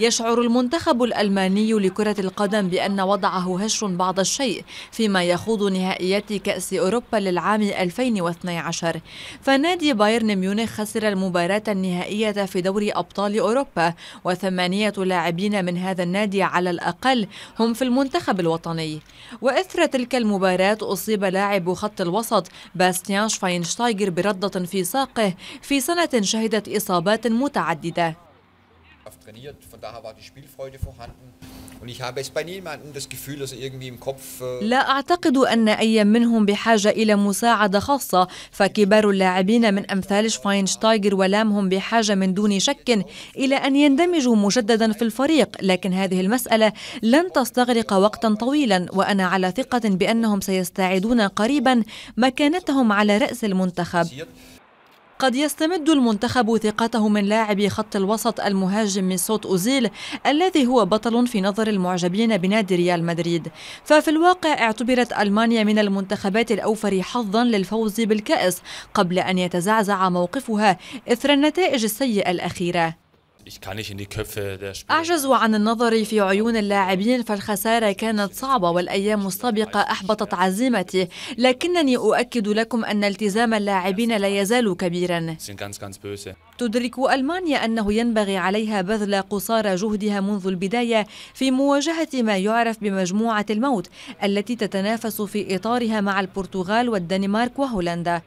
يشعر المنتخب الألماني لكرة القدم بأن وضعه هش بعض الشيء فيما يخوض نهائيات كأس أوروبا للعام 2012 فنادي بايرن ميونخ خسر المباراة النهائية في دوري أبطال أوروبا وثمانية لاعبين من هذا النادي على الأقل هم في المنتخب الوطني وإثر تلك المباراة أصيب لاعب خط الوسط باستيان شفاينشتايجر بردة في ساقه في سنة شهدت إصابات متعددة trainiert. Von daher war die Spielfreude vorhanden. Und ich habe es bei niemandem das Gefühl, dass er irgendwie im Kopf äh, لا أعتقد أن أي منهم بحاجة إلى مساعدة خاصة فكبار اللاعبين من أمثال شفاينشتايجر ولام هم بحاجة من دون شك إلى أن يندمجوا مجددا في الفريق لكن هذه المسألة لن تستغرق وقتا طويلا وأنا على ثقة بأنهم سيستعيدون قريبا مكانتهم على رأس المنتخب قد يستمد المنتخب ثقته من لاعب خط الوسط المهاجم من صوت أوزيل الذي هو بطل في نظر المعجبين بنادي ريال مدريد ففي الواقع اعتبرت ألمانيا من المنتخبات الأوفر حظا للفوز بالكأس قبل أن يتزعزع موقفها إثر النتائج السيئة الأخيرة أعجز عن النظر في عيون اللاعبين فالخسارة كانت صعبة والأيام السابقة أحبطت عزيمتي لكنني أؤكد لكم أن التزام اللاعبين لا يزال كبيرا تدرك ألمانيا أنه ينبغي عليها بذل قصارى جهدها منذ البداية في مواجهة ما يعرف بمجموعة الموت التي تتنافس في إطارها مع البرتغال والدنمارك وهولندا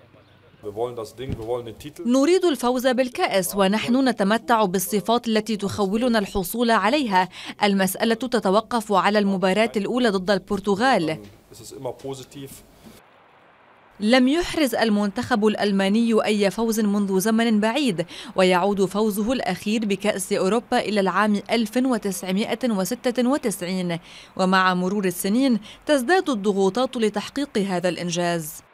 نريد الفوز بالكأس ونحن نتمتع بالصفات التي تخولنا الحصول عليها المسألة تتوقف على المباراة الأولى ضد البرتغال لم يحرز المنتخب الألماني أي فوز منذ زمن بعيد ويعود فوزه الأخير بكأس أوروبا إلى العام 1996 ومع مرور السنين تزداد الضغوطات لتحقيق هذا الإنجاز